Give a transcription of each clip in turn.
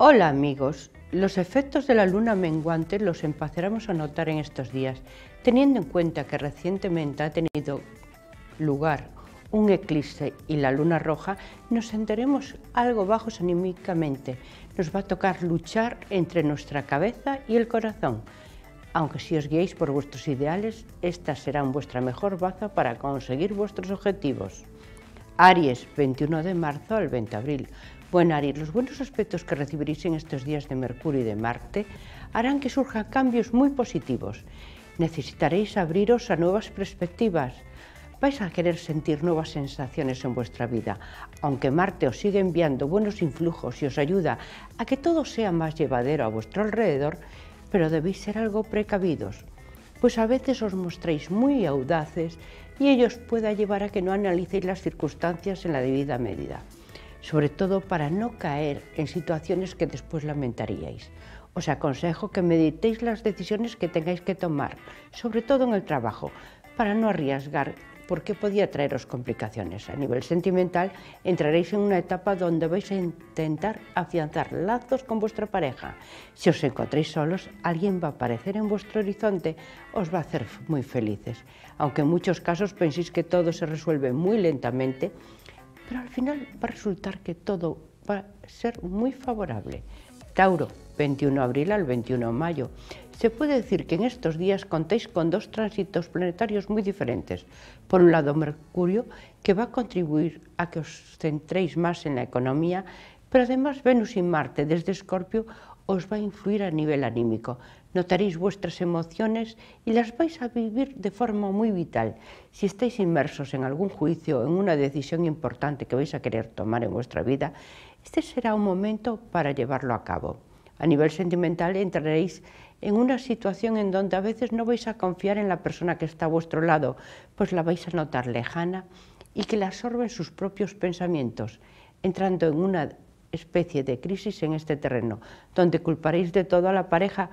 Hola amigos, los efectos de la luna menguante los empezaremos a notar en estos días, teniendo en cuenta que recientemente ha tenido lugar un eclipse y la luna roja, nos enteremos algo bajos anímicamente. Nos va a tocar luchar entre nuestra cabeza y el corazón. Aunque si os guiáis por vuestros ideales, estas serán vuestra mejor baza para conseguir vuestros objetivos. Aries, 21 de marzo al 20 de abril. Bueno, Ari, los buenos aspectos que recibiréis en estos días de Mercurio y de Marte harán que surjan cambios muy positivos. Necesitaréis abriros a nuevas perspectivas. Vais a querer sentir nuevas sensaciones en vuestra vida, aunque Marte os sigue enviando buenos influjos y os ayuda a que todo sea más llevadero a vuestro alrededor, pero debéis ser algo precavidos, pues a veces os mostráis muy audaces y ello os pueda llevar a que no analicéis las circunstancias en la debida medida sobre todo para no caer en situaciones que después lamentaríais. Os aconsejo que meditéis las decisiones que tengáis que tomar, sobre todo en el trabajo, para no arriesgar porque podía traeros complicaciones. A nivel sentimental, entraréis en una etapa donde vais a intentar afianzar lazos con vuestra pareja. Si os encontráis solos, alguien va a aparecer en vuestro horizonte, os va a hacer muy felices. Aunque en muchos casos penséis que todo se resuelve muy lentamente, pero al final va a resultar que todo va a ser muy favorable. Tauro, 21 de abril al 21 de mayo. Se puede decir que en estos días contáis con dos tránsitos planetarios muy diferentes. Por un lado, Mercurio, que va a contribuir a que os centréis más en la economía, pero además Venus y Marte desde Escorpio os va a influir a nivel anímico notaréis vuestras emociones y las vais a vivir de forma muy vital. Si estáis inmersos en algún juicio, en una decisión importante que vais a querer tomar en vuestra vida, este será un momento para llevarlo a cabo. A nivel sentimental entraréis en una situación en donde a veces no vais a confiar en la persona que está a vuestro lado, pues la vais a notar lejana y que la absorben sus propios pensamientos, entrando en una especie de crisis en este terreno, donde culparéis de todo a la pareja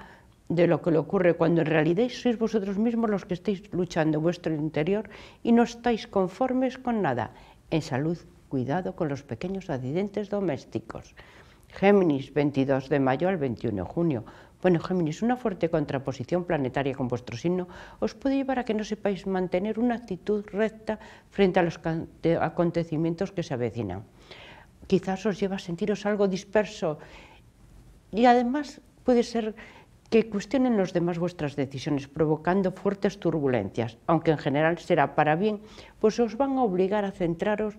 de lo que le ocurre cuando en realidad sois vosotros mismos los que estáis luchando vuestro interior y no estáis conformes con nada. En salud, cuidado con los pequeños accidentes domésticos. Géminis, 22 de mayo al 21 de junio. Bueno, Géminis, una fuerte contraposición planetaria con vuestro signo os puede llevar a que no sepáis mantener una actitud recta frente a los acontecimientos que se avecinan. Quizás os lleva a sentiros algo disperso y además puede ser que cuestionen los demás vuestras decisiones, provocando fuertes turbulencias, aunque en general será para bien, pues os van a obligar a centraros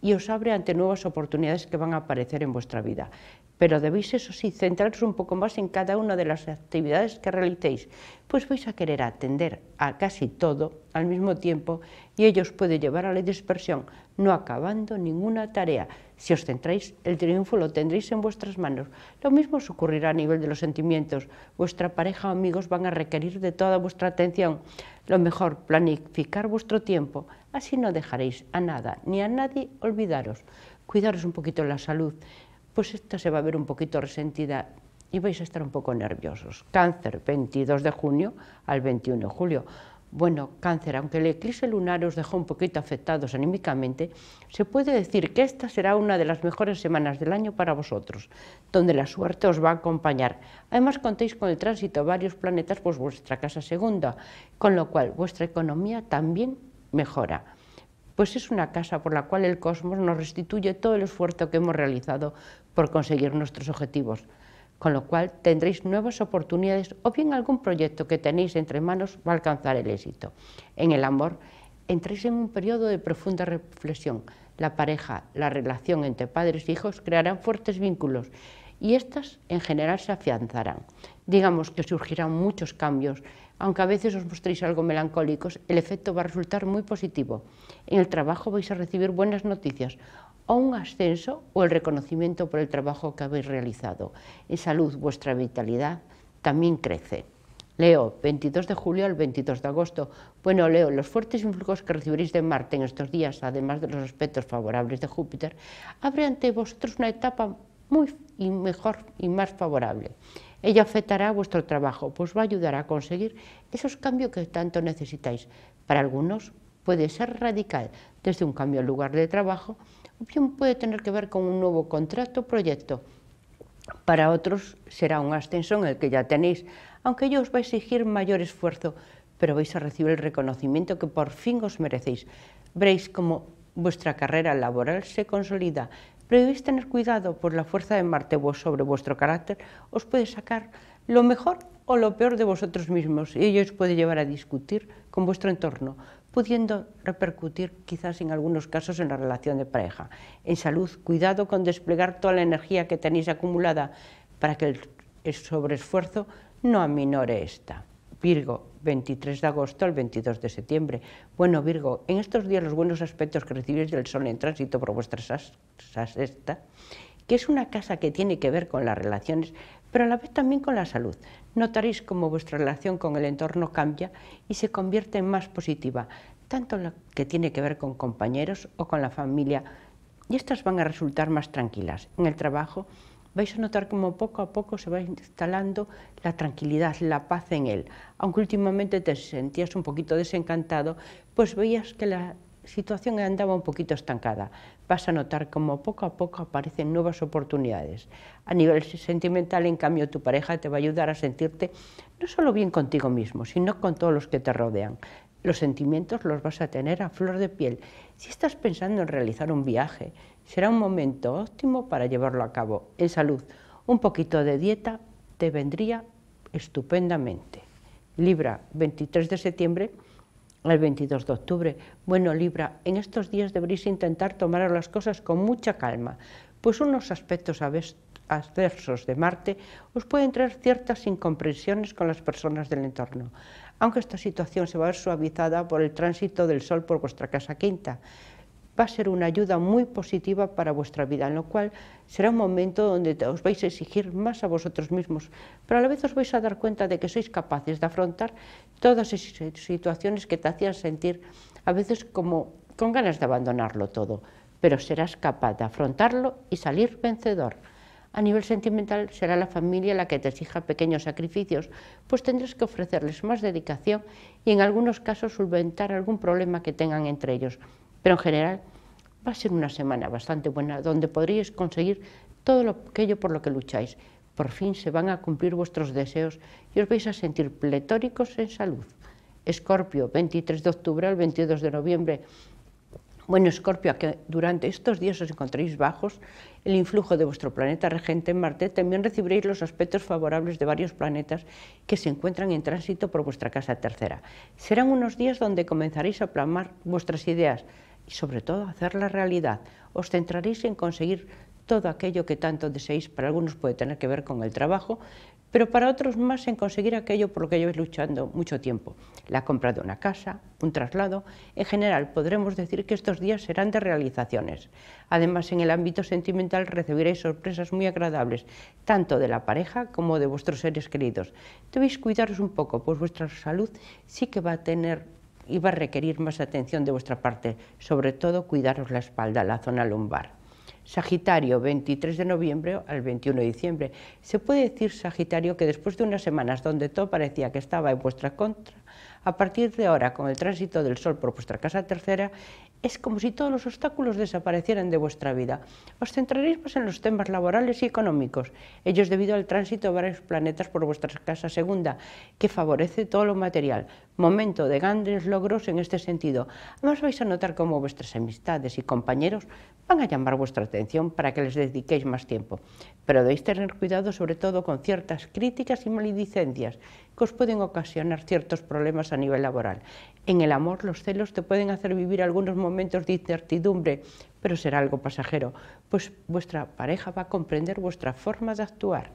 y os abre ante nuevas oportunidades que van a aparecer en vuestra vida pero debéis, eso sí, centraros un poco más en cada una de las actividades que realicéis, pues vais a querer atender a casi todo al mismo tiempo y ello os puede llevar a la dispersión, no acabando ninguna tarea. Si os centráis, el triunfo lo tendréis en vuestras manos. Lo mismo os ocurrirá a nivel de los sentimientos. Vuestra pareja o amigos van a requerir de toda vuestra atención. Lo mejor, planificar vuestro tiempo. Así no dejaréis a nada ni a nadie olvidaros. Cuidaros un poquito la salud pues esta se va a ver un poquito resentida y vais a estar un poco nerviosos. Cáncer, 22 de junio al 21 de julio. Bueno, cáncer, aunque el eclipse lunar os dejó un poquito afectados anímicamente, se puede decir que esta será una de las mejores semanas del año para vosotros, donde la suerte os va a acompañar. Además, contéis con el tránsito de varios planetas por pues vuestra casa segunda, con lo cual vuestra economía también mejora pues es una casa por la cual el cosmos nos restituye todo el esfuerzo que hemos realizado por conseguir nuestros objetivos, con lo cual tendréis nuevas oportunidades o bien algún proyecto que tenéis entre manos va a alcanzar el éxito. En el amor entréis en un periodo de profunda reflexión. La pareja, la relación entre padres e hijos crearán fuertes vínculos y éstas en general se afianzarán digamos que surgirán muchos cambios, aunque a veces os mostréis algo melancólicos, el efecto va a resultar muy positivo. En el trabajo vais a recibir buenas noticias, o un ascenso o el reconocimiento por el trabajo que habéis realizado. En salud, vuestra vitalidad también crece. Leo, 22 de julio al 22 de agosto. Bueno, Leo, los fuertes influjos que recibiréis de Marte en estos días, además de los aspectos favorables de Júpiter, abre ante vosotros una etapa muy mejor y más favorable. Ella afectará a vuestro trabajo, pues va a ayudar a conseguir esos cambios que tanto necesitáis. Para algunos puede ser radical, desde un cambio al lugar de trabajo, o bien puede tener que ver con un nuevo contrato o proyecto. Para otros será un ascenso en el que ya tenéis, aunque ello os va a exigir mayor esfuerzo, pero vais a recibir el reconocimiento que por fin os merecéis. Veréis cómo vuestra carrera laboral se consolida pero debéis tener cuidado, por la fuerza de Marte vos sobre vuestro carácter os puede sacar lo mejor o lo peor de vosotros mismos y ello os puede llevar a discutir con vuestro entorno, pudiendo repercutir quizás en algunos casos en la relación de pareja. En salud, cuidado con desplegar toda la energía que tenéis acumulada para que el sobreesfuerzo no aminore esta. Virgo, 23 de agosto al 22 de septiembre. Bueno, Virgo, en estos días los buenos aspectos que recibís del Sol en tránsito por vuestra sexta, que es una casa que tiene que ver con las relaciones, pero a la vez también con la salud. Notaréis cómo vuestra relación con el entorno cambia y se convierte en más positiva, tanto la que tiene que ver con compañeros o con la familia, y estas van a resultar más tranquilas. En el trabajo, vais a notar como poco a poco se va instalando la tranquilidad, la paz en él. Aunque últimamente te sentías un poquito desencantado, pues veías que la situación andaba un poquito estancada. Vas a notar como poco a poco aparecen nuevas oportunidades. A nivel sentimental, en cambio, tu pareja te va a ayudar a sentirte no solo bien contigo mismo, sino con todos los que te rodean. Los sentimientos los vas a tener a flor de piel. Si estás pensando en realizar un viaje, será un momento óptimo para llevarlo a cabo. En salud, un poquito de dieta te vendría estupendamente. Libra, 23 de septiembre al 22 de octubre. Bueno, Libra, en estos días deberéis intentar tomar las cosas con mucha calma, pues unos aspectos adversos de Marte os pueden traer ciertas incomprensiones con las personas del entorno, aunque esta situación se va a ver suavizada por el tránsito del Sol por vuestra casa quinta va a ser una ayuda muy positiva para vuestra vida, en lo cual será un momento donde os vais a exigir más a vosotros mismos, pero a la vez os vais a dar cuenta de que sois capaces de afrontar todas esas situaciones que te hacían sentir a veces como con ganas de abandonarlo todo, pero serás capaz de afrontarlo y salir vencedor. A nivel sentimental será la familia la que te exija pequeños sacrificios, pues tendrás que ofrecerles más dedicación y en algunos casos solventar algún problema que tengan entre ellos, pero en general va a ser una semana bastante buena donde podréis conseguir todo aquello por lo que lucháis. Por fin se van a cumplir vuestros deseos y os vais a sentir pletóricos en salud. Escorpio, 23 de octubre al 22 de noviembre. Bueno, Escorpio, que durante estos días os encontréis bajos, el influjo de vuestro planeta regente en Marte, también recibiréis los aspectos favorables de varios planetas que se encuentran en tránsito por vuestra casa tercera. Serán unos días donde comenzaréis a plasmar vuestras ideas, y sobre todo hacerla realidad. Os centraréis en conseguir todo aquello que tanto deseéis. Para algunos puede tener que ver con el trabajo, pero para otros más en conseguir aquello por lo que lleváis luchando mucho tiempo. La compra de una casa, un traslado, en general podremos decir que estos días serán de realizaciones. Además, en el ámbito sentimental recibiréis sorpresas muy agradables, tanto de la pareja como de vuestros seres queridos. Debéis cuidaros un poco, pues vuestra salud sí que va a tener iba a requerir más atención de vuestra parte, sobre todo cuidaros la espalda, la zona lumbar. Sagitario, 23 de noviembre al 21 de diciembre. Se puede decir, Sagitario, que después de unas semanas donde todo parecía que estaba en vuestra contra, a partir de ahora, con el tránsito del Sol por vuestra casa tercera, es como si todos los obstáculos desaparecieran de vuestra vida. Os centraréis en los temas laborales y económicos, ellos debido al tránsito de varios planetas por vuestra casa segunda, que favorece todo lo material. Momento de grandes logros en este sentido. Además vais a notar cómo vuestras amistades y compañeros van a llamar vuestra atención para que les dediquéis más tiempo. Pero debéis tener cuidado sobre todo con ciertas críticas y maledicencias que pueden ocasionar ciertos problemas a nivel laboral. En el amor los celos te pueden hacer vivir algunos momentos de incertidumbre, pero será algo pasajero, pues vuestra pareja va a comprender vuestra forma de actuar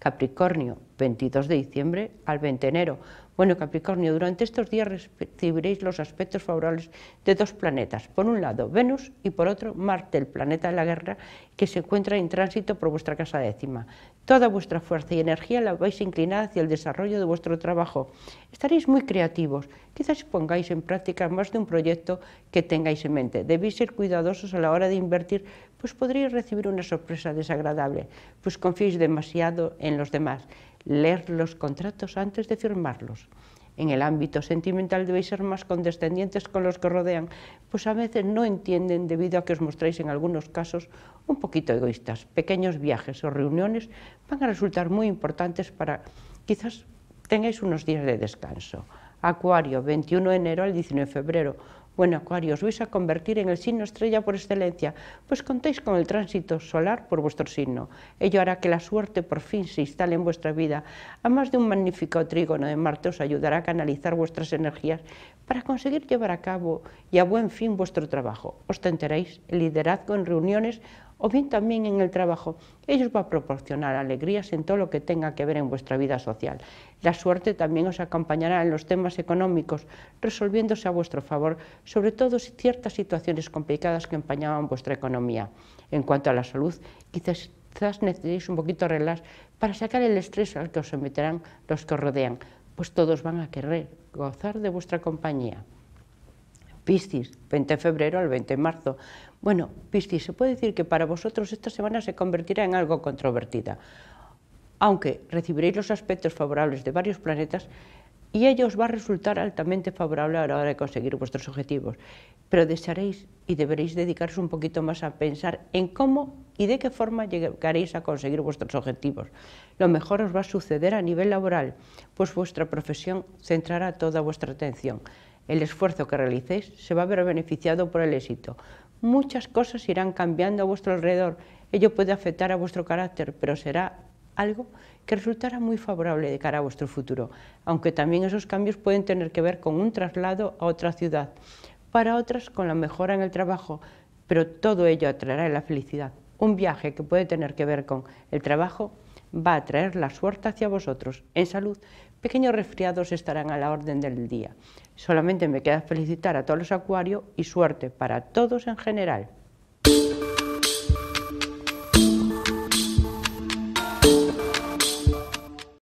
Capricornio, 22 de diciembre al 20 de enero. Bueno, Capricornio, durante estos días recibiréis los aspectos favorables de dos planetas. Por un lado, Venus y por otro, Marte, el planeta de la guerra, que se encuentra en tránsito por vuestra casa décima. Toda vuestra fuerza y energía la vais a inclinar hacia el desarrollo de vuestro trabajo. Estaréis muy creativos. Quizás pongáis en práctica más de un proyecto que tengáis en mente. Debéis ser cuidadosos a la hora de invertir pues podréis recibir una sorpresa desagradable, pues confiéis demasiado en los demás. Leer los contratos antes de firmarlos. En el ámbito sentimental debéis ser más condescendientes con los que rodean, pues a veces no entienden debido a que os mostráis en algunos casos un poquito egoístas. Pequeños viajes o reuniones van a resultar muy importantes para quizás tengáis unos días de descanso. Acuario, 21 de enero al 19 de febrero bueno, Acuario, os vais a convertir en el signo estrella por excelencia, pues contéis con el tránsito solar por vuestro signo. Ello hará que la suerte por fin se instale en vuestra vida. Además de un magnífico trígono de Marte, os ayudará a canalizar vuestras energías para conseguir llevar a cabo y a buen fin vuestro trabajo. Os el liderazgo en reuniones o bien también en el trabajo. Ellos va a proporcionar alegrías en todo lo que tenga que ver en vuestra vida social. La suerte también os acompañará en los temas económicos, resolviéndose a vuestro favor, sobre todo si ciertas situaciones complicadas que empañaban vuestra economía. En cuanto a la salud, quizás quizás necesitéis un poquito de para sacar el estrés al que os someterán los que os rodean, pues todos van a querer gozar de vuestra compañía. Piscis, 20 de febrero al 20 de marzo. Bueno, Piscis, se puede decir que para vosotros esta semana se convertirá en algo controvertida, aunque recibiréis los aspectos favorables de varios planetas y ello os va a resultar altamente favorable a la hora de conseguir vuestros objetivos. Pero desearéis y deberéis dedicaros un poquito más a pensar en cómo y de qué forma llegaréis a conseguir vuestros objetivos. Lo mejor os va a suceder a nivel laboral, pues vuestra profesión centrará toda vuestra atención el esfuerzo que realicéis se va a ver beneficiado por el éxito. Muchas cosas irán cambiando a vuestro alrededor, ello puede afectar a vuestro carácter, pero será algo que resultará muy favorable de cara a vuestro futuro, aunque también esos cambios pueden tener que ver con un traslado a otra ciudad, para otras con la mejora en el trabajo, pero todo ello atraerá la felicidad. Un viaje que puede tener que ver con el trabajo va a traer la suerte hacia vosotros. En salud, pequeños resfriados estarán a la orden del día. Solamente me queda felicitar a todos los acuarios y suerte para todos en general.